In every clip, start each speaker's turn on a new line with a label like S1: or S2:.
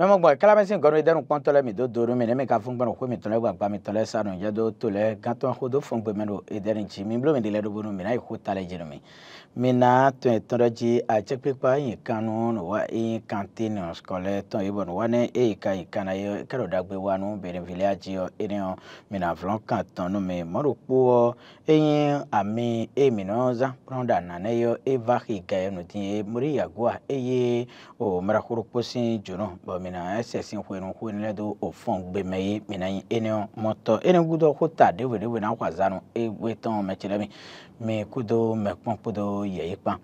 S1: mɛmɔ gbɔ kalamɛsi gɔnɔ yi dɛrù kpɔntɔ lɛ mi do doru mi ne mi ka fún gbɔnɔ ko mi tɔlɛ gbagba mi tɔlɛ sanu yɛ do to lɛ gãtɔ ko do fún gbɛmɛ do edɛrɛ ŋtsi mi blo mi de lɛ do bonu mi na yi ko ta lɛ dzenu mi mi na tɔn etɔn dɔ dzi atsi kpekpe yi kanu no wa eyi kante ni ɔsikɔlɛ tɔn yi bɔ wa ne eyi ka yi kana yɔ kɛlɛ dagbe wa nu benevili adzi yɔ eni yɔ mi na vlɔ kan tɔn nu mi mɔdo kpɔ eyi ami eyi mi nɔ zã kplɔn da na ne yɔ eva hi ga yɔ nu ti ye mori yagoa eye o mɛrakoro kposi dzonu bɔn mi mina sɛsin ko enu ko ne do o gbeme ye mina yi ene mɔtɔ ene gudo ko ta de wele wena kwa zanu e tɔn mɛ tsirɛ mi kudo mɛ kudo yɛ yi kpam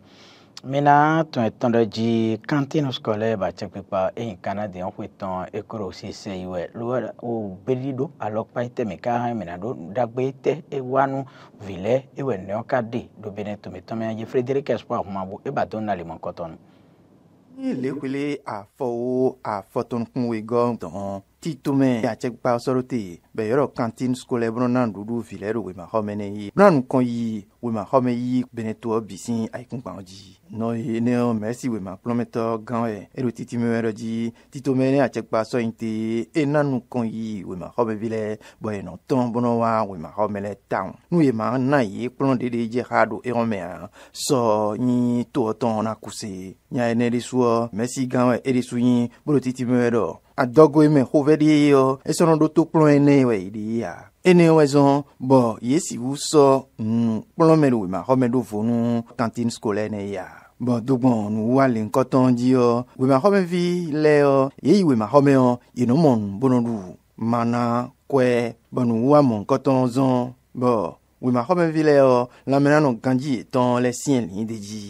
S1: mina tɔn etɔn dɔ dzi kantinu skɔlɛ ba kpekpa eyi kana de ɔn ko etɔn ekoro si se yi wɛ lo o gbeli do alɔkpa yi tɛ mi ka mina do dagbe tɛ ewanu vilɛ ewɛ nɛɔ ka de do bene tometɔmɛ ye frederike espoir humabo eba do na le mɔ kɔtɔnu
S2: ye lekule afɔwo afɔtonukunwe gɔ dɔn titome atsegba sɔrɔte bɛyɔrɔ kantine skolɛ brɔna dudu vilɛ do wema xɔmɛ ne ye brɔna nukɔ yi wema xɔmɛ yi benetɔ bisi ayikungbawo dzi nɔ ye ne mɛsi wema kplɔmɛtɔ gãwo yɛ eɖo titime wɛrɛ dzi titome ne atsegba sɔyin te ena nukɔ yi wema xɔmɛ vi lɛ bɔn yenɔ tɔn bɔnɔ wa wema xɔmɛ lɛ taŋ nu ye ma na ye kplɔn ɖeɖe dze xa do eɣɔn mɛa sɔ nyi tɔɔtɔn na kuse nya ye ne ɖe soɔ mɛsi gãwo yɛ eɖe su nyi bolo titime adɔgoe me xovɛɖi yɔ esɔnɔ ɖo to kplɔ ene wɔ yiɖi ya ene wɔ zɔn bɔn yesi wusɔ nu kplɔ me ɖo ma xɔme ɖo vonu kantine skolɛ ne ya bɔn dogbɔn nuwa le ŋkɔtɔn dzi yɔ wemaxɔmevi lɛ yɔ yeyi wemaxɔme yɔ yenumɔnu bonoɖu mana kɔɛ bɔn nuwa mɔ ŋkɔtɔn zɔn bɔn wemaxɔmevi lɛ yɔ lamɛnanɔ gandzi etɔn lɛ siɛli de dzi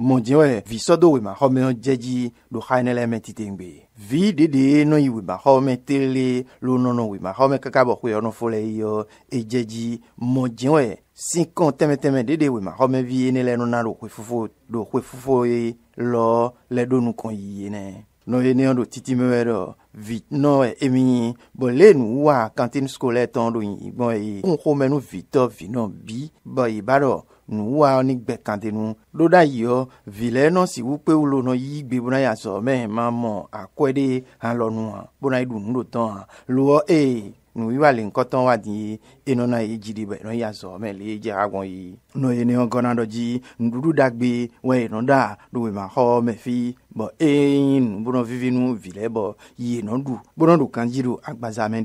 S2: mɔdiwɛ visɔdo wema xɔme dzedzi ɖo xa ne le eme titengbe vi ɖeɖe nɔ yi wema xɔme tele lo nɔnɔ wema xɔme kaka bɔ xoe ɔnɔ fo le yiyɔ edzedzi mɔdiwɛ sikɔn tɛmɛtɛmɛ ɖeɖe wema xɔme vi ne le nɔna ɖo xoe fofo ɖo xoe fofo ye lɔ le ɖo nukɔ yiye nɛ nɔ ye ne yɔ ɖo titi mewɛ ɖɔ vi nɔ emi bɔn lé nu wa kantine skolɛ tɔn ɖo yin gbɔn ye ŋun xɔmɛ nu vitɔ vinɔ bi bɔn yi ba ɖɔ nuwa ni gbẹ̀kàndínú lódà yìí ọ vìlẹ́ náà sì wú pé olóòna yìí gbé bóná yà sọ mẹ́ẹ̀ máa mọ̀ àkọ́ ẹ̀ dé hàn lọ́nu hàn bóná yìí dùn ló tán hàn lọ́wọ́ ee nu yìí wà lè ńkọ́ tán wà dín yìí eno náà yìí jìdí bẹ̀ náà yà sọ mẹ́ẹ̀ lè jẹ́ àgbọ̀n yìí nù yìí ni wọn gọ́nà dọ̀ jí nùdúdú dàgbé wọn yìí náà dà lówe máa xọ́ mẹ́fì bọ̀ ee nù bóná fífi nù vìlẹ́ bọ̀ yìí náà dù bóná dù kan jí do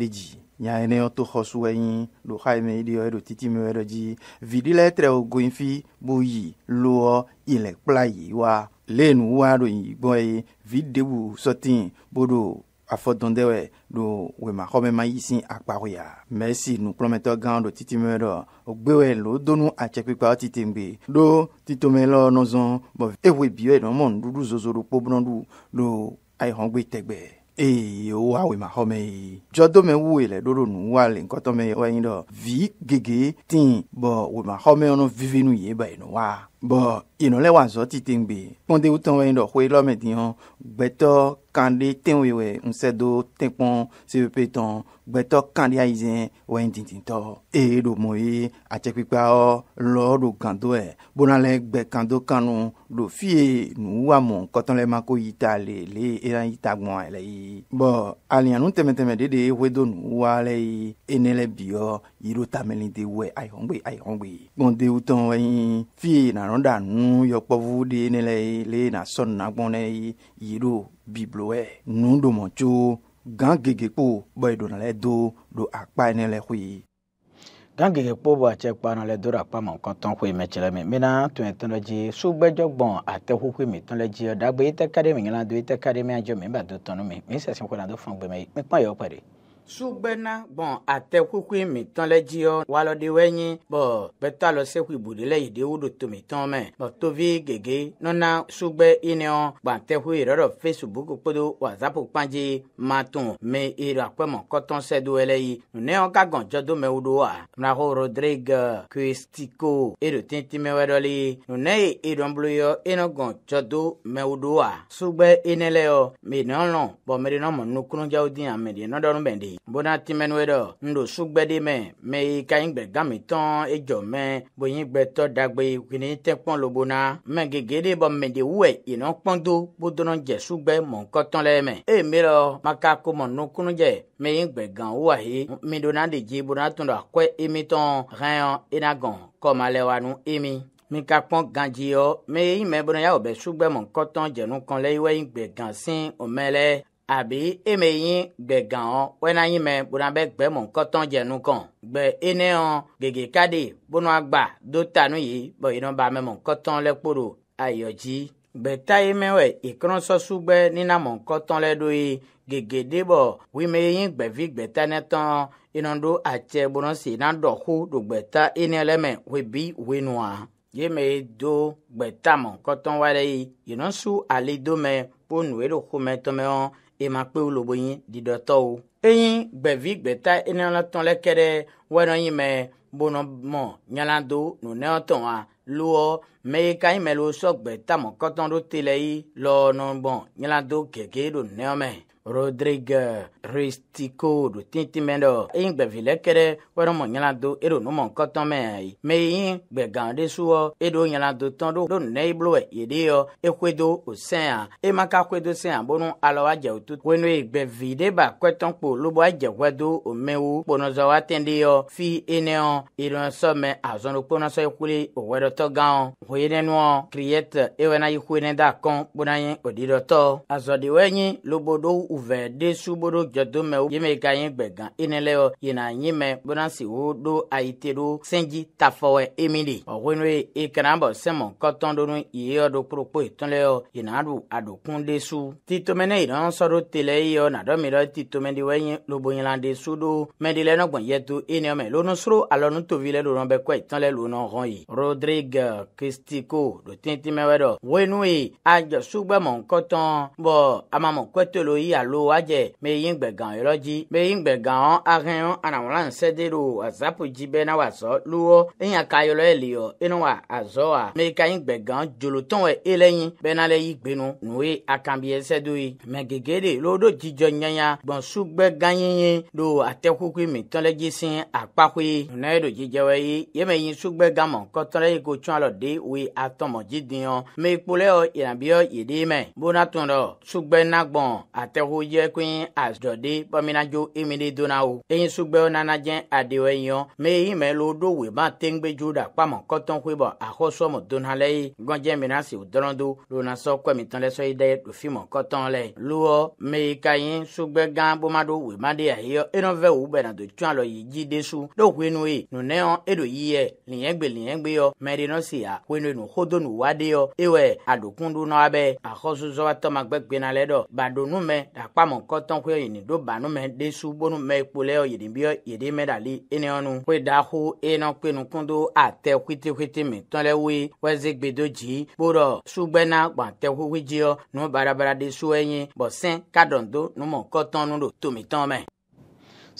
S2: de jì nya ene yɔ to xɔ su enyi ɖo xa eme ɖi yɔ eɖo titi me eɖo dzi viɖi le tre wo goyin fi bo yi loɔ ile kpla yi wa le nu wa ɖo yi gbɔ ye vi debu sɔti bo ɖo afɔdɔndɛwɛ ɖo wema xɔmɛ ma yi si akpawoya mɛ si nukplɔmɛtɔ gã ɖo titi me ɖɔ ogbewɛ lo donu atsɛkpekpa titi ŋgbe ɖo titome lɔ nɔzɔn bɔn ewe biwɛ nɔ mɔ nuɖuɖu zozo ɖo kpobnɔɖu ɖo ayihɔn gbe tɛgbɛ eye wo awoe ma xɔme ye dzɔdome wu ye le doro nu wa le ŋkɔtɔme ye wa yin vi gege ti bɔn woe ma xɔme yɔnɔ vivi nu ye ba yen nɔ wa bɔn yìnyɛn lɛ wàzɔ titɛn gbè kpɔnde wotɔ wɛnyin dɔ xoe lɔmɛ diɲɔ gbɛtɔ kande do tɛkpɔn cvp tɔn gbɛtɔ kande ayi zɛn wɛnyin titintɔ eye do mo ye do gando yɛ bona lɛ kanu do fie nuwamɔ kɔtɔn lɛ ma ko yita le le eya yita gbɔn yɛlɛ yi bɔn aliyanu tɛmɛtɛmɛ de de ye yiro tameli de wɛ de ne lɛ le na sɔn nagbɔn ne yiro bibloɛ nu domɔ tso gan gege kpo bɔyi dona lɛ do do akpa ne lɛ koe. gan gege kpo bɔ atsɛ kpa na do
S1: do akpa ma kɔntɔn koe mɛ tselɛ mɛ mina tun tɔn lɛ dzi sugbɛdzɔgbɔn atɛ xoxo mi tɔn lɛ dzi ɔdagbe yi mi ŋlan do yi tɛ ka de mi sugbena gbɔn atɛkukui mitɔn lɛ dziɔ walɔdiwɛ nyi bɔ bɛtɔ alɔ sekui budi lɛ yidi wo do tomitɔn mɛ bɔ tovi gege nɔna sugbɛ iniɔ gbantɛkui rɔrɔ facebook kpodo whatsapp kpandzi matun mɛ iri akpɛmɔ kɔtɔn sɛdo ɛlɛ yi nunɛɔ gagɔn jɔdomɛ wo do wa mraho rodrigue kristico ero tintimɛ wɛdɔli nunɛ yi irɔnblo yɔ enɔgɔn jɔdo mɛ wo do wa sugbɛ enɛlɛ yɔ mɛ nɔlɔ bɔn mɛ bona tìmẹnuwe dɔ ŋɖo sugbɛɖe mɛ mɛ yi ka yin gbɛ gami tɔn edzɔ mɛ boyin gbɛtɔ dagbe wini tɛ kpɔn lobo na mɛ gege de bɔ mɛ de wuɛ yinɔ kpɔn do bodɔnɔ jɛ sugbɛ mɔnkɔtɔn lɛ mɛ eye mi lɔ maka komɔ nukunu jɛ mɛ yin gbɛ gan wa he mi do na de dzi bona tun do akɔɛ emi tɔn hɛn ena gɔn kɔma lɛ wa nu emi mi ka kpɔn gandzi yɔ mɛ yi mɛ bɔnɔ ya wɔ bɛ sugbɛ mɔnkɔtɔn jɛnu kɔn lɛ yi wɛ yin gbɛ gan si o mɛ lɛ abi eme yin gbe gan ɔ wɛna yin mɛ bona bɛ gbɛmɔ kɔtɔn jɛnu kan gbɛ ene ɔ gege kade bonu agba do tanu yi bɔn yinɔ ba mɛmɔ kɔtɔn lɛ kporo ayɔ dzi gbɛ ta ye mɛ wɛ ìkran sɔsu gbɛ ninamɔ kɔtɔn lɛ do ye gege de bɔ wime yin gbɛvi gbɛta nɛ tɔn yinɔ do atsɛ bona si na dɔ do gbɛta ene lɛ mɛ webi wenua yeme do gbɛtamɔ kɔtɔn wa lɛ ye yinɔ ali do mɛ bonu eɖo xɔmɛ tɔmɛ ema kpe wo lobo yin diɖɔtɔwo eyin gbɛvi gbɛta enelɔtɔn lɛ kɛ ɖe wɛrɛ yin mɛ bonɔmɔ nyalado nunɛɔtɔn a loɔ mɛyika yin mɛ lo sɔgbɛ tamɔ kɔtɔn ɖo te lɛ yi lɔɔnɔbɔn nyalado gɛgɛ ɖo nunɛɔ rodrigue ristico ɖo titi mɛ ɖɔ eyi gbɛvi lɛ kɛ ɖe wɔɖɔmɔ nyalado eɖo numɔ kɔtɔ mɛ ayi mɛ yi gbɛgã ɖe soɔ eɖo nyalado tɔn ɖo do nɛ iblo ɛ yeɖe yɔ ekoedo o sɛn a ema ka koedo sɛn a bonu alɔ wa dze o tutu wenu yi gbɛvi ɖe ba kɔtɔn kpo lobo a dze wɛdo o mɛwo kponɔzɔ wa tɛn ɖe yɔ fi ene yɔ irɔnsɔ mɛ azɔnu kponɔsɔ yi kuli o wɛdɔtɔ gãwo ho yi nenuɔ kriyɛt ewɛna yi koe ne da kɔn kpona yi o ɖiɖɔtɔ azɔɖiwɛ nyi lobo ɖo uve de subodo jɔdome wo yeme ka yin gbɛgan enelɛ yɔ yina yime bonasi wo do ayite do sɛnji tafɔwɛ emili ɔwɔnu e ye ekanabɔ sɛmɔ kɔtɔndonu yiyɔ do kpokpo itɔlɛ yɔ yina do adokun de su titomɛnɛ yina sɔdo telɛ yiyɔ nadɔmi dɔ titomɛdi wɛ yin loboyinla de su do mɛdilɛ nɔgbɔn yɛto eniyɔmɛ lonusoro alɔnu tovi lɛ lonɔ bɛ kɔ itɔlɛ lonɔ hɔn ye rodrigue kristico do tintimɛ wɛ dɔ wɔnu ye adzɔsugbɛmɔ kɔtɔn bɔn amamɔ kɔtɔlo yi al alo wadze meyi gbẹ̀gàn yọrọ dzi meyi gbẹ̀gàn ahẹ́n anamọ̀lá nsẹ́dẹ́ ɖo whatsapp dzi bena wazɔ luwɔ eya ka yọrọ yẹ e li yɔ enu wa azɔ wa meyika yi gbẹ̀gàn dzolotɔn wɛ e ele yin bena le yi gbenu nu e ye akambi ɛsɛ do ye mɛ gege de lo ɖo dzidzɔ nyanya gbɔnsugbɛ ganyenye ɖo atɛkuku mi tɔn le dzi si akpako ye nuna ye ɖo dzidzɔ wɛ ye yeme yi sugbɛ gamɔ kɔtɔn le yi ko tsyɔ alɔ de oye atɔmɔ dzi diyan meyikpo le yɔ yɛnabi yɔ yi mɛ bonatɔn go yɛ koe azɔde bɔminadzo emide dona o eyin sugbɛwo nana jɛ adewo e mɛ eyi mɛ lo ɖo wòye ma te ŋgbedzo kpamɔ kɔtɔn koe bɔ axɔsɔmɔ dona lɛ ye gbɔnjɛ mina si o dɔrɔn do lonasɔ kɔmitɔn lɛ sɔyi ɖe ɖofimɔ kɔtɔn lɛ loɔ mɛ ka yi sugbɛ gã bomaɖo wòye ma de ayɔ enɔvɛ wò bɛna do tsyɔ alɔ yi dzi de su ɖo hoe nu e, e ye nunɛɔ eɖo yi yɛ liɛgbe liɛgbe yɔ mɛ ɖe nɔ si ya hoe dakpamɔ kɔtɔn kuyɔ yini do banu mɛ desu bonu mɛ ikpolɛ yɔ yidi bi yɔ yidi mɛ dali eneyɔnu kpe daho enɔ kpenu kundo atɛ kwitekwite mɛ tɔlɛ we wɛze gbedo dzi kporɔ sugbɛna gbantɛ huhu dzi yɔ nu barabara desu ɛyin bɔsɛn kadɔndo numɔ kɔtɔn nu do tomitɔn mɛ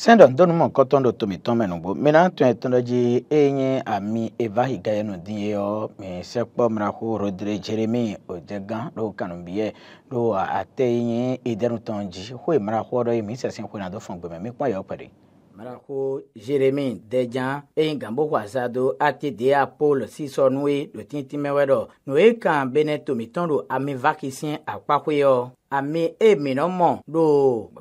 S1: sẽnda n dõn ka tõnd tʋmɩ tõnd me nugo mina n tõe tõnda ge y yẽ a mi eva higa yɛ nudĩye yɔ me sɛk kpɔmra ko rodre jeremi o de gã ɗo kanumbiye ɗo a tɛ yẽ y e, dɛnu tõnd dzi hoe mra kʋɔdɔ ye mi sɛsẽ hʋena dɔ fõn gbeme mi kpã yɔ kpɛre mara ko jeremi dɛjan eyi gambo wasa do atede a paul sisɔnu ye doti timɛwɛ dɔ nu ye kan bene tomitɔn do ami vakisɛn akpakoe yɔ ami e minɔmɔ do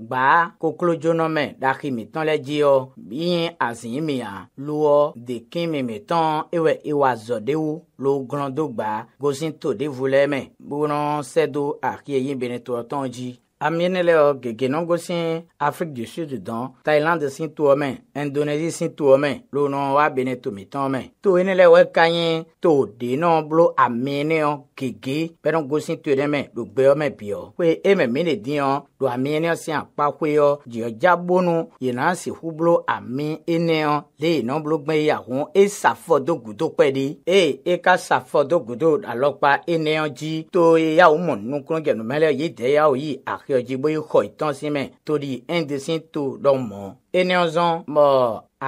S1: gbaa koklodzonɔ mɛ ɖaki mitɔn lɛ dzi yɔ yi aziyi mia luwɔ deki mimitɔn ewɛ ewa zɔdewu lo glɔn do gbaa gosi to devu lɛ mɛ gbɔnɔ sɛ do aki eyi bene tɔtɔn dzi amiene le o gegenɔgo si afrique du sud dɔn thaïlande si toɔ mɛ indonésie si toɔ mɛ lónà wa bene tomitɔn mɛ to ene le wɛ ka nye to denɔ blo amiene o gege pɛrɛngo si to ne mɛ do gbɛyɔ mɛ biɔ pe eme mi le diɔ do amiene si akpakoeɔ diɔdza bonu yina si hu blo ami eneɔ le yinɔ blo gbɛ yahoo esafɔ do gudo pɛ di eye eka safɔ do gudo alɔkpa eneɔ dzi to yawo mɔ nukunu jɛnumɛlɛ yi dɛ yawo yi axe kɛ dziboyi xɔ itɔn si mɛ toɖi ɛndesi to ɖɔ mɔ eniɔzɔn mɔ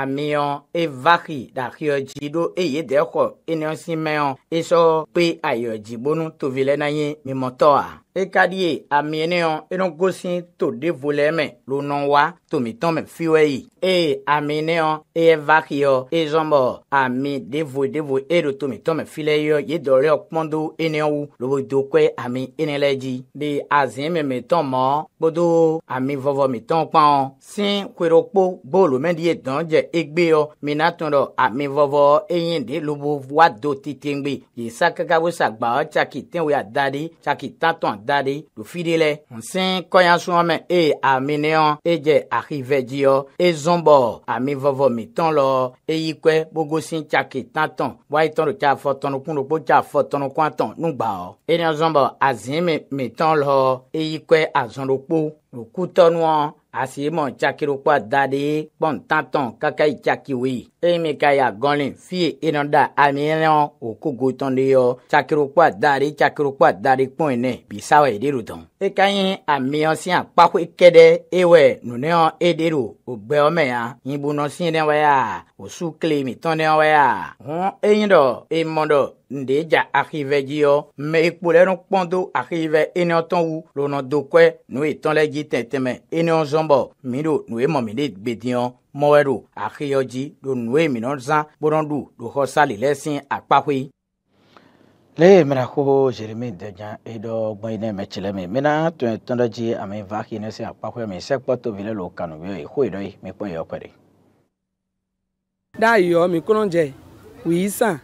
S1: amiɔ evaxi ɖaxiɔ dzi ɖo eye de xɔ eniɔsi mɛɔ esɔ pe ayɔ dzibonu tovi lɛ na ye mimɔtɔa ekadie amieneo enogosi to devoleme lonɔwa tomitɔme fiwɛ yi eye amineo eye vakiɔ ezɔnbɔ ami devo devo eɖo tomitɔme filɛ yɔ yedɔlɛ kpɔndo enewu lobodo kɔe ami enelɛ dzi de azin memetɔn mɔ kpodo ami vɔvɔ mitɔn kpɔn si kwerokpo bolo mɛ die dɔn dze egbe yɔ mina tɔn dɔ ami vɔvɔ eyin de lobo wa do titengbe yesa kakawosa gbawo tsaki tɛnwe adadi tsaki tatɔn da ɖi ɖofi ɖi lɛ ŋusẽ kɔyasrɔ̃ me eye aminɛɔ edze axive dziɔ ezɔn bɔ ami e vɔvɔ e mi tɔn lɔ eyi kɔɛ gbogbo si tsaki tán tɔn wáyé tɔn do tsa afɔ tɔnukun do kpo tsa afɔ tɔnukun atɔn nugba ɔ eniyan zɔn bɔ azin mi mi tɔn lɔ eyi kɔɛ azɔn do kpo ɖokutɔnuɔ asimɔ tsaki do kpo ada ɖi kpɔntatɔn kaka yi tsaki eyi mi ka ya gɔlin fiye ina da amiyɛnɛ o ko gotɔn de yɔ tsakirokpa dari tsakirokpa dari kpɔn ene bisawo yi de do tɔn. e ka ɲi amiyɛn kpakoe kɛ dɛ ewɛ nunɛyɔ e de do o gbɛyɔ mɛ ya yibunɔ si ne o su kile mi tɔn ne wɛya. hɔn eyin dɔ e mɔ dɔ ndeja axive dzi yɔ mɛ ekpo lɛ kpɔn do axive eniyan tɔn wu lɔnà do kɔɛ nu etɔn lɛ dzi tɛntɛmɛ eniyan zɔn bɔ mi do nu emɔ de gbedi mɔwɛro axeyɔdzi ɖo nue minɔ zã gbɔnɔɖu ɖo xɔ sali lɛ sin akpaƒoe. le mina ko jeremi dɛjan eɖɔ gbɔnyi ne mɛtsi lɛ mi mina tɔn tɔn ɖe dzi ame va xi ne sin akpaƒoe mi sɛkpɔ tobi lɛ lo kanu bi ye xoyi ɖɔ ye mi kpɔ yɔ kpɛ de. da yɔ mi kɔnɔ jɛ wòye sàn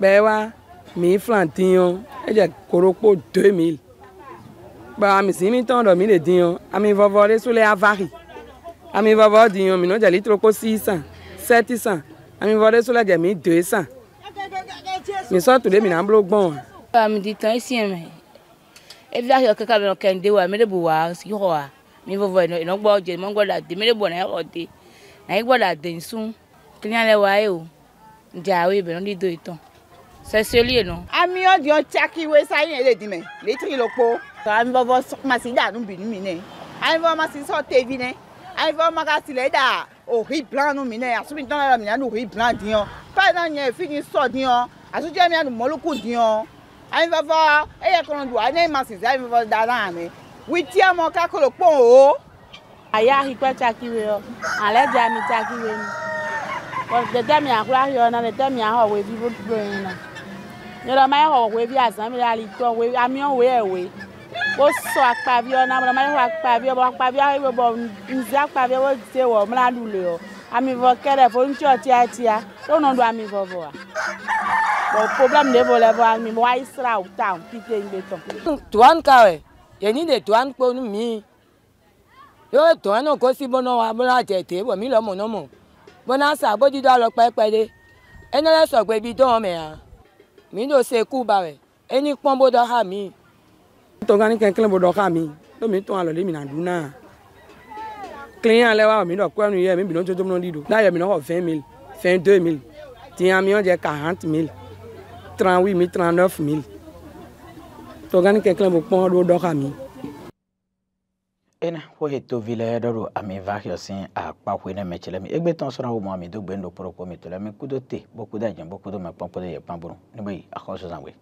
S1: bɛɛ wa mi flantin yɔ edze korokpo deux mille bɔn ami si mi tɔn dɔ mi le di yɔ ami vɔvɔ de so ava xi. Ami amivava ɔdiyan minɔ jali troko si san sɛti san amivava ɖe sola jami doe san misɔ tu ɖe mina blo gbɔn. ami di tɔn esi ɛmɛ evi ahyɛ keka lɔ kɛnde wa mi de bu wa si xɔ wa mi vɔvɔ ɛnɔ gbɔ dze mɔ gbɔ la de mi de bɔ na yɛ xɔ de na yɛ gbɔ la de nsu kini alɛ wa yɛ o dza awoe bɛ nɔdi do itɔn sɛsioli yɛ nɔ. ami ɔdi ɔtsaki we sa yɛ le di mɛ letri lɔ kpo. ami vɔvɔ ma si da nu bi nu mi nɛ ami vɔvɔ ma si sɔ tevi nɛ ayiwa makasi le da ori blan nu minɛ asubi tɔn la minɛ nu ori blan diɲɔ pa na nyɛ fini sɔ diɲɔ asujɛ mi anu mɔluku diɲɔ ayi fɔfɔ eye kɔnɔ do ayi ma sisi ayi fɔfɔ da na mi witi amɔ kakolo kpɔn o. aya ahikpɛ tsakiwe yɔ alɛ di ami tsakiwe mi ɖeɖe mi akura yɔ na ɖeɖe mi ahɔ wevi bodo yin na nyɔrɔ ma yɛ xɔ wevi azami la li tɔ wevi amiɔ we ɛwe wosɔ akpaviɔ na mlɔ mayi xɔ akpaviɔ bɔ akpaviɔ ayi bɔ nuzi akpaviɔ wodze wɔ mlaɖu le o amivɔ ke ɖe fo ŋutsu tiatia wo nɔ ɖu amivɔ vɔa bɔ problem ɖe vɔ le vɔ amivɔ ayi sra o ta o pite ŋgbe tɔ. tuwan kawe yeni de tuwan kpo nu mi yɔ tuwan no ko si bɔnɔ wa bɔnɔ atete bɔ mi lɔ mɔ nɔ mɔ bɔnɔ asa bɔ didi alɔ kpɛkpɛ de ene lɛ sɔgbe bi dɔn mɛ ya mi do se ku ba wɛ eni kpɔn bo dɔ ha mi tongani kenkelen bo dɔka mi do mi tɔn alɔli mina du na kiliyan lɛ wa mi dɔ kɔɛ nu yɛ mi bi n'o tó mi do n'a yɛ mi n'o kɔ vingt mille vingt deux mille tiɲɛ mi yɔn jɛ quarante mille trente huit mille trente neuf mille tongani kenkelen bo kpɔn do dɔka mi. ena wo he tovi le ɖɔ ɖo ami va xɔ si akpaƒoe ne me tsi le mi egbe tɔn srɔ̃ wo mɔ ami do gbe ŋdo kpɔɖo kpɔ mi to le mi kudo te boku de adze boku do me kpɔm kpɔ de yɛ kpam boro ne be yi axɔ